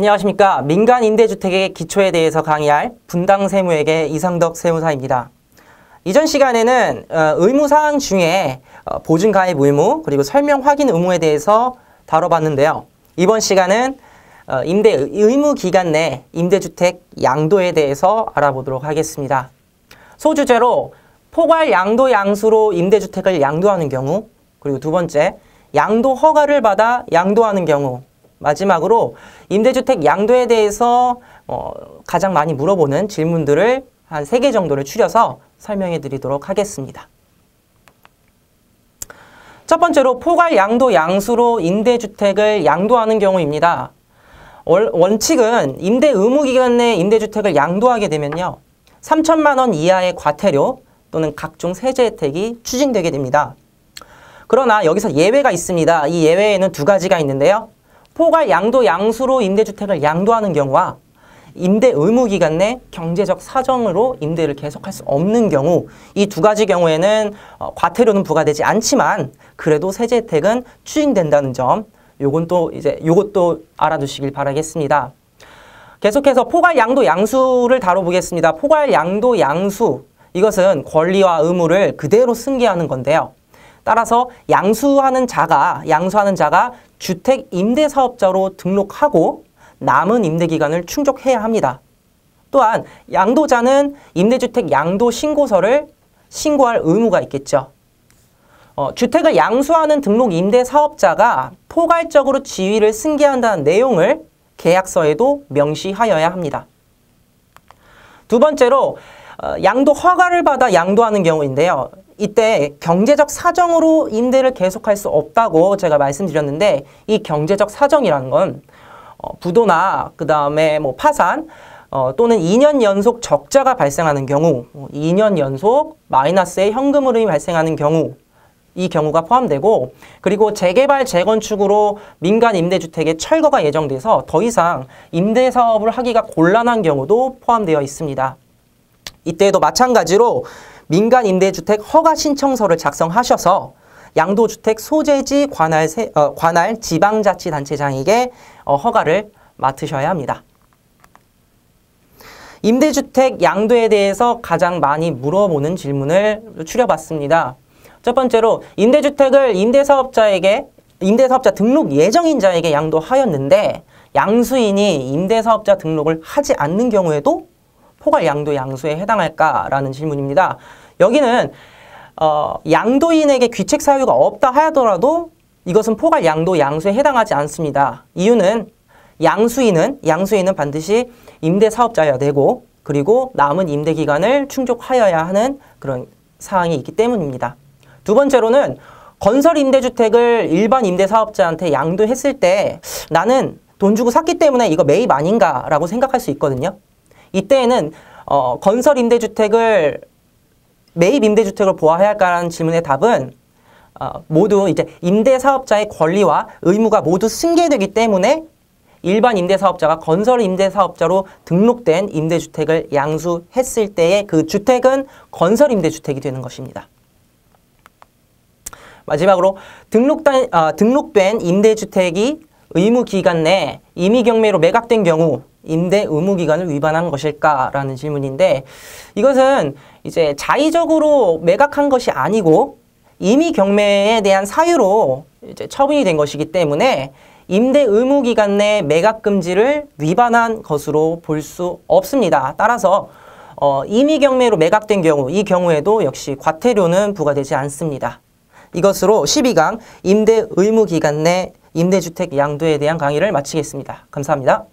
안녕하십니까. 민간 임대주택의 기초에 대해서 강의할 분당 세무에게 이상덕 세무사입니다. 이전 시간에는 어, 의무사항 중에 어, 보증가입 의무 그리고 설명 확인 의무에 대해서 다뤄봤는데요. 이번 시간은 어, 임대 의무 기간 내 임대주택 양도에 대해서 알아보도록 하겠습니다. 소주제로 포괄 양도 양수로 임대주택을 양도하는 경우 그리고 두 번째 양도 허가를 받아 양도하는 경우 마지막으로 임대주택 양도에 대해서 어, 가장 많이 물어보는 질문들을 한 세 개 정도를 추려서 설명해 드리도록 하겠습니다. 첫 번째로 포괄 양도 양수로 임대주택을 양도하는 경우입니다. 원칙은 임대 의무 기간 내 임대주택을 양도하게 되면요. 3천만 원 이하의 과태료 또는 각종 세제 혜택이 추진되게 됩니다. 그러나 여기서 예외가 있습니다. 이 예외에는 두 가지가 있는데요. 포괄 양도 양수로 임대주택을 양도하는 경우와 임대 의무 기간 내 경제적 사정으로 임대를 계속할 수 없는 경우 이 두 가지 경우에는 어, 과태료는 부과되지 않지만 그래도 세제 혜택은 추진된다는점 요건 또 이제 요것도 알아두시길 바라겠습니다. 계속해서 포괄 양도 양수를 다뤄보겠습니다. 포괄 양도 양수 이것은 권리와 의무를 그대로 승계하는 건데요. 따라서 양수하는 자가 양수하는 자가 주택 임대사업자로 등록하고 남은 임대기간을 충족해야 합니다. 또한 양도자는 임대주택 양도 신고서를 신고할 의무가 있겠죠. 어, 주택을 양수하는 등록 임대사업자가 포괄적으로 지위를 승계한다는 내용을 계약서에도 명시하여야 합니다. 두 번째로 어, 양도 허가를 받아 양도하는 경우인데요. 이때 경제적 사정으로 임대를 계속할 수 없다고 제가 말씀드렸는데 이 경제적 사정이라는 건 어, 부도나 그 다음에 뭐 파산 어, 또는 2년 연속 적자가 발생하는 경우 2년 뭐 연속 마이너스의 현금 흐름이 발생하는 경우 이 경우가 포함되고 그리고 재개발 재건축으로 민간 임대주택의 철거가 예정돼서 더 이상 임대 사업을 하기가 곤란한 경우도 포함되어 있습니다. 이때도 마찬가지로 민간 임대주택 허가 신청서를 작성하셔서 양도주택 소재지 관할, 세, 어, 관할 지방자치단체장에게 어, 허가를 맡으셔야 합니다. 임대주택 양도에 대해서 가장 많이 물어보는 질문을 추려봤습니다. 첫 번째로 임대주택을 임대사업자에게 임대사업자 등록 예정인 자에게 양도하였는데 양수인이 임대사업자 등록을 하지 않는 경우에도 포괄 양도 양수에 해당할까라는 질문입니다. 여기는 어, 양도인에게 귀책 사유가 없다 하더라도 이것은 포괄 양도 양수에 해당하지 않습니다. 이유는 양수인은 양수인은 반드시 임대 사업자여야 되고 그리고 남은 임대 기간을 충족하여야 하는 그런 사항이 있기 때문입니다. 두 번째로는 건설 임대주택을 일반 임대 사업자한테 양도했을 때 나는 돈 주고 샀기 때문에 이거 매입 아닌가라고 생각할 수 있거든요. 이때에는 어, 건설 임대주택을 매입 임대주택을 보아해야 할까라는 질문의 답은 어, 모두 이제 임대사업자의 권리와 의무가 모두 승계되기 때문에 일반 임대사업자가 건설 임대사업자로 등록된 임대주택을 양수했을 때의 그 주택은 건설 임대주택이 되는 것입니다. 마지막으로 등록된, 어, 등록된 임대주택이 의무기간 내 임의경매로 매각된 경우 임대 의무 기간을 위반한 것일까라는 질문인데 이것은 이제 자의적으로 매각한 것이 아니고 임의 경매에 대한 사유로 이제 처분이 된 것이기 때문에 임대 의무 기간 내 매각 금지를 위반한 것으로 볼 수 없습니다. 따라서 어, 임의 경매로 매각된 경우 이 경우에도 역시 과태료는 부과되지 않습니다. 이것으로 12강 임대 의무 기간 내 임대주택 양도에 대한 강의를 마치겠습니다. 감사합니다.